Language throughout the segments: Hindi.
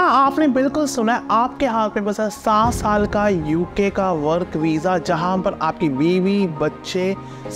हाँ आपने बिल्कुल सुना है आपके हाथ में है सात साल का यूके का वर्क वीज़ा जहाँ पर आपकी बीवी बच्चे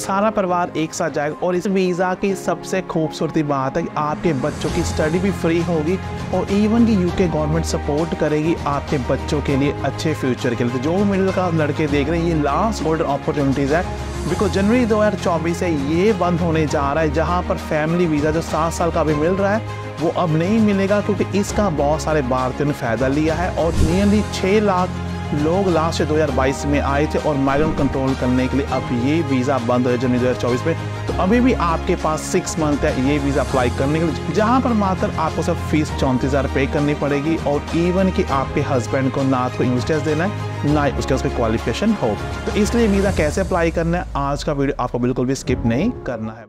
सारा परिवार एक साथ जाएगा और इस वीज़ा की सबसे खूबसूरती बात है कि आपके बच्चों की स्टडी भी फ्री होगी और इवन कि यूके गवर्नमेंट सपोर्ट करेगी आपके बच्चों के लिए अच्छे फ्यूचर के लिए तो जो मिडिल क्लास लड़के देख रहे हैं ये लास्ट होल्डर अपॉर्चुनिटीज़ है बिकॉज जनवरी चौबीस से ये बंद होने जा रहा है जहाँ पर फैमिली वीज़ा जो सात साल का अभी मिल रहा है वो अब नहीं मिलेगा क्योंकि इसका बहुत सारे भारतीयों ने फ़ायदा लिया है और नियरली छः लाख लोग लास्ट दो हजार बाईस में आए थे और माइग्रेंट कंट्रोल करने के लिए अब ये वीज़ा बंद हो जनवरी चौबीस में तो अभी भी आपके पास सिक्स मंथ है ये वीज़ा अप्लाई करने के लिए जहाँ पर मात्र आपको सब फीस चौंतीस हज़ार पे करनी पड़ेगी और इवन कि आपके हस्बैंड को ना तो इंग्लिश टेस्ट देना है ना उसके उसके क्वालिफिकेशन हो तो इसलिए वीज़ा कैसे अप्लाई करना है आज का वीडियो आपको बिल्कुल भी स्किप नहीं करना है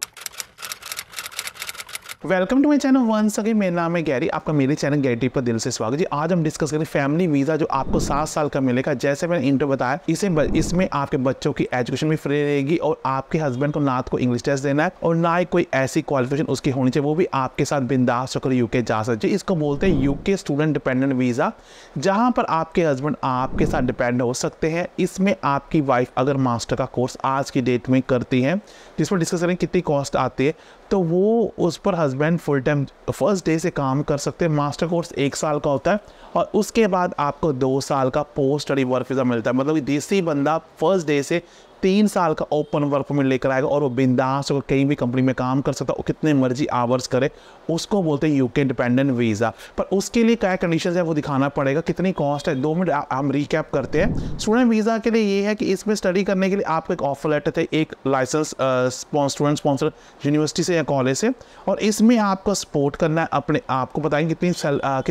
वेलकम टू माय चैनल वन सके मेरा नाम है गैरी आपका मेरे चैनल गैरी पर दिल से स्वागत जी आज हम डिस्कस करें फैमिली वीज़ा जो आपको सात साल का मिलेगा जैसे मैंने इंटर बताया इसे इसमें आपके बच्चों की एजुकेशन भी फ्री रहेगी और आपके हस्बैंड को ना को इंग्लिश टेस्ट देना है और ना ही कोई ऐसी क्वालिफिकेशन उसकी होनी चाहिए वो भी आपके साथ बिंदास होकर यूके जा सकते इसको बोलते हैं यूके स्टूडेंट डिपेंडेंट वीज़ा जहाँ पर आपके हस्बैंड आपके साथ डिपेंड हो सकते हैं इसमें आपकी वाइफ अगर मास्टर का कोर्स आज की डेट में करती है जिसमें डिस्कस करें कितनी कॉस्ट आती है तो वो उस पर husband husband full time first day से काम कर सकते हैं मास्टर कोर्स एक साल का होता है और उसके बाद आपको दो साल का पोस्ट स्टडी वर्क वीज़ा मिलता है मतलब देसी बंदा फर्स्ट डे से तीन साल का ओपन वर्क परमिट लेकर आएगा और वो बिंदास होकर कहीं भी कंपनी में काम कर सकता है कितने मर्जी आवर्स करे उसको बोलते हैं यूके डिपेंडेंट वीज़ा पर उसके लिए क्या कंडीशन है वो दिखाना पड़ेगा कितनी कॉस्ट है दो मिनट हम रिकैप करते हैं स्टूडेंट वीज़ा के लिए ये है कि इसमें स्टडी करने के लिए आपको एक ऑफर लेटर थे एक लाइसेंस स्टूडेंट स्पॉन्सर यूनिवर्सिटी से या कॉलेज से और इसमें आपको सपोर्ट करना है अपने आपको बताएंगे कितनी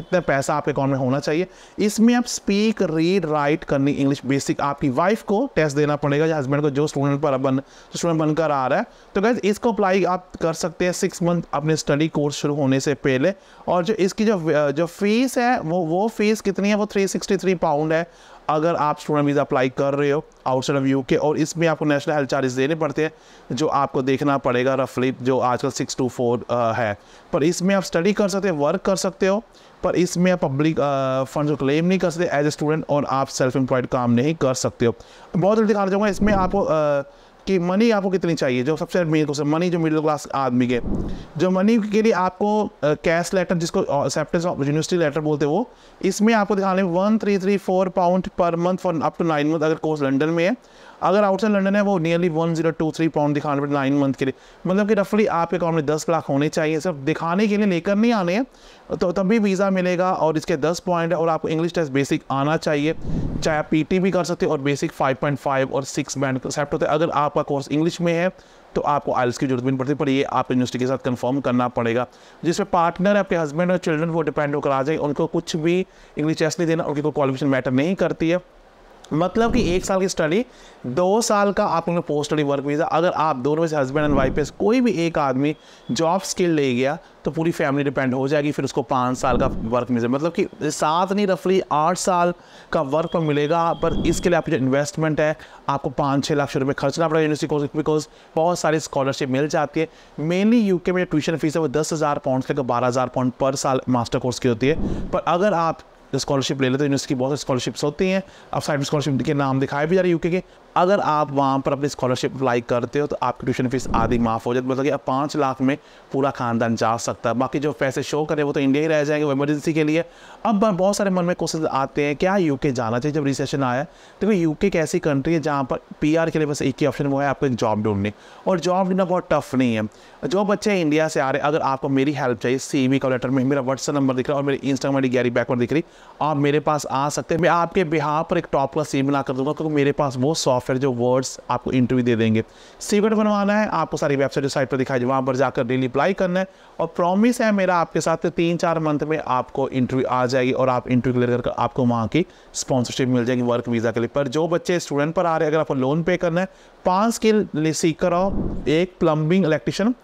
कितना पैसा आपके अकाउंट में होना चाहिए इसमें आप स्पीक रीड राइट करनी इंग्लिश बेसिक आपकी वाइफ को टेस्ट देना पड़ेगा या हस्बैंड को जो स्टूडेंट पर बन स्टूडेंट बनकर आ रहा है तो गैस इसको अप्लाई आप कर सकते हैं सिक्स मंथ अपने स्टडी कोर्स शुरू होने से पहले और जो इसकी जो जो फीस है वो वो फीस कितनी है वो थ्री सिक्सटी थ्री पाउंड है अगर आप स्टूडेंट वीज़ा अप्लाई कर रहे हो आउटसाइड ऑफ यूके और इसमें आपको नेशनल हेल्थ चार्जेस देने पड़ते हैं जो आपको देखना पड़ेगा रफली जो आजकल सिक्स टू फोर है पर इसमें आप स्टडी कर सकते हो वर्क कर सकते हो पर इसमें आप पब्लिक फंड को क्लेम नहीं कर सकते एज ए स्टूडेंट और आप सेल्फ एम्प्लॉयड काम नहीं कर सकते हो बहुत जल्दी दिखाना चाहूँगा इसमें आप कि मनी आपको कितनी चाहिए जो सबसे मेन क्वेश्चन मनी जो मिडिल क्लास आदमी के जो मनी के लिए आपको कैश लेटर जिसको एक्सेप्टेंस ऑफ यूनिवर्सिटी लेटर बोलते वो इसमें आपको दिखाने one three three four pound per month for up to nine month अगर कोर्स लंडन में है अगर आउटसाइड लंडन है वो nearly one zero two three pound दिखाने पड़े नाइन मंथ के लिए मतलब कि रफली आपके अकाउंट में दस लाख होने चाहिए सिर्फ दिखाने के लिए लेकर नहीं आने हैं तो तब भी वीज़ा मिलेगा और इसके दस पॉइंट है और आपको इंग्लिश टेस्ट बेसिक आना चाहिए चाहे आप पी भी कर सकते हो और बेसिक फाइव और सिक्स बैंड एक्सेप्ट होते हैं अगर आपका कोर्स इंग्लिश में है तो आपको आइल्स की जरूरत भी नहीं पड़ती पर ये आप यूनिवर्सिटी के साथ कंफर्म करना पड़ेगा पर पार्टनर आपके हस्बैंड और चिल्ड्रन वो डिपेंड होकर आ जाए उनको कुछ भी इंग्लिश टेस्ट नहीं देना उनकी कोई क्वालिफिकेशन मैटर नहीं करती है मतलब कि एक साल की स्टडी दो साल का आप लोगों पोस्ट स्टडी वर्क वीज़ा अगर आप दोनों में से हस्बैंड एंड वाइफ कोई भी एक आदमी जॉब स्किल ले गया तो पूरी फैमिली डिपेंड हो जाएगी फिर उसको पाँच साल का वर्क वीज़ा मतलब कि सात नहीं रफली आठ साल का वर्क पर तो मिलेगा पर इसके लिए आपकी जो इन्वेस्टमेंट है आपको पाँच छः लाख रुपये खर्चना पड़ेगा यूनिवर्सिटी कोर्स बिकॉज बहुत सारी स्कॉलरशिप मिल जाती है मेनली यूके में ट्यूशन फीस है वो दस हज़ार पाउंड से बारह हज़ार पाउंड पर साल मास्टर कोर्स की होती है पर अगर आप स्कॉलरशिप ले लेते तो यूनिवर्सिटी बहुत स्कॉलरशिप्स होती हैं अब साइड स्कॉलरशिप के नाम दिखाए भी जा रहे यूके के अगर आप वहाँ पर अपनी स्कॉलरशिप अप्लाई करते हो तो आपकी ट्यूशन फीस आधी माफ़ हो जाती मतलब कि अब पाँच लाख में पूरा खानदान जा सकता है बाकी जो पैसे शो करें वो तो इंडिया ही रह जाएंगे वो इमरजेंसी के लिए अब बहुत सारे मन में क्वेश्चन आते हैं क्या यूके जाना चाहिए जब रिसेशन आया तो तो यूके एक ऐसी कंट्री है जहाँ पर पी के लिए बस एक ही ऑप्शन वो है आपको जॉब ढूंढनी और जॉब ढूंढना बहुत टफ नहीं है जो बच्चे इंडिया से आ रहे हैं अगर आपको मेरी हेल्प चाहिए सी का लेटर में मेरा व्हाट्सअप नंबर दिख रहा है और मेरी इंस्टाग्राम डी गैरी बैकवर्ड दिख रही आप मेरे पास आ सकते हैं मैं आपके बिहार पर एक टॉप का सी बना कर दूंगा क्योंकि मेरे पास वो सॉफ्टवेयर जो वर्ड्स आपको इंटरव्यू दे देंगे सीवेट बनवाना है आपको सारी वेबसाइट साइट पर दिखाई वहाँ पर जाकर डेली अप्लाई करना है और प्रॉमिस है मेरा आपके साथ तीन चार मंथ में आपको इंटरव्यू आ जाएगी और आप इंटरव्यू क्लियर करके आपको वहाँ की स्पॉन्सरशिप मिल जाएगी वर्क वीज़ा के लिए पर जो बच्चे स्टूडेंट पर आ रहे हैं अगर आपको लोन पे करना है पाँच स्किल सीख कर आओ एक प्लम्बिंग इलेक्ट्रिशियन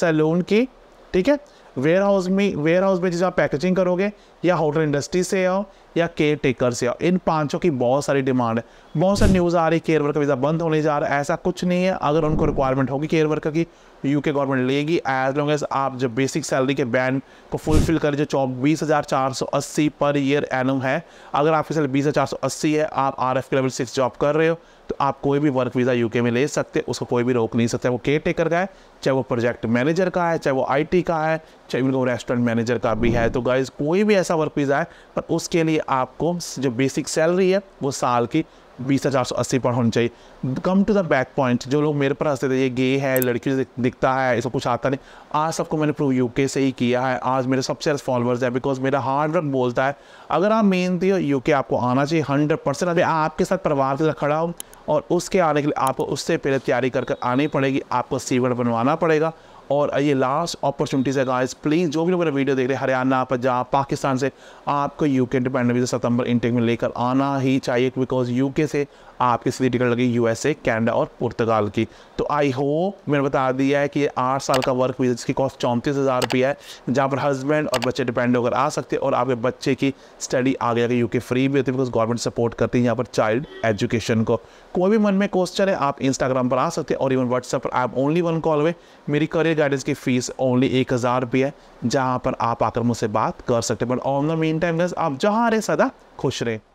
सैलून की ठीक है वेयर हाउस में वेयर हाउस में जैसे आप पैकेजिंग करोगे या होटल इंडस्ट्री से आओ या केयर टेकर से आओ इन पांचों की बहुत सारी डिमांड है बहुत सारी न्यूज़ आ रही केयर वर्कर वीज़ा बंद होने जा रहा है ऐसा कुछ नहीं है अगर उनको रिक्वायरमेंट होगी केयर वर्कर की यूके गवर्नमेंट लेगी एज लॉन्ग एज आप जो बेसिक सैलरी के बैन को फुलफिल करें जो चौबीस हज़ार चार सौ अस्सी पर ईयर एनम है अगर आपकी सैलरी बीस हज़ार चार सौ अस्सी है आप आर एफ के लेवल सिक्स जॉब कर रहे हो तो आप कोई भी वर्क वीज़ा यूके में ले सकते उसको कोई भी रोक नहीं सकता वो केयर टेकर का है चाहे वो प्रोजेक्ट मैनेजर का है चाहे वो आईटी का है चाहे उनको रेस्टोरेंट मैनेजर का भी है तो गाइज कोई भी ऐसा वर्क वीज़ा है पर उसके लिए आपको जो बेसिक सैलरी है वो साल की बीस हज़ार सौ अस्सी पर होनी चाहिए come to the back point जो लोग मेरे पर हंसते थे ये गे है लड़की से दिखता है ऐसा कुछ आता नहीं आज सबको मैंने प्रूव यूके से ही किया है आज मेरे सबसे ज़्यादा फॉलोअर्स है बिकॉज मेरा हार्ड वर्क बोलता है अगर आप मेहनती हो यूके आपको आना चाहिए हंड्रेड परसेंट अभी आपके साथ परिवार के साथ खड़ा हो और उसके आने के लिए आपको उससे पहले तैयारी कर कर आनी पड़ेगी आपको सीवर बनवाना पड़ेगा और ये लास्ट अपॉर्चुनिटीज़ है गाइस प्लीज़ जो भी लोग मेरा वीडियो देख रहे हैं हरियाणा पंजाब पाकिस्तान से आपको यूके इंडिपेंडेंट वीज़ा सितंबर इंटेक में लेकर आना ही चाहिए बिकॉज यूके से आपकी सीधी टिकट लगी यूएसए कैनेडा और पुर्तगाल की तो आई होप मैंने बता दिया है कि आठ साल का वर्क वीज़ा जिसकी कॉस्ट चौंतीस हज़ार रुपये है जहाँ पर हस्बैंड और बच्चे डिपेंड होकर आ सकते हैं और आपके बच्चे की स्टडी आगे आगे यूके फ्री भी होती है बिकॉज गवर्नमेंट सपोर्ट करती है यहाँ पर चाइल्ड एजुकेशन को कोई भी मन में क्वेश्चन है आप इंस्टाग्राम पर आ सकते हैं और इवन व्हाट्सएप पर आप ओनली वन कॉल हुए मेरी करियर गाइडेंस की फ़ीस ओनली एक हज़ार रुपये है जहाँ पर आप आकर मुझसे बात कर सकते हैं but on the main time आप जहाँ रहे सदा खुश रहें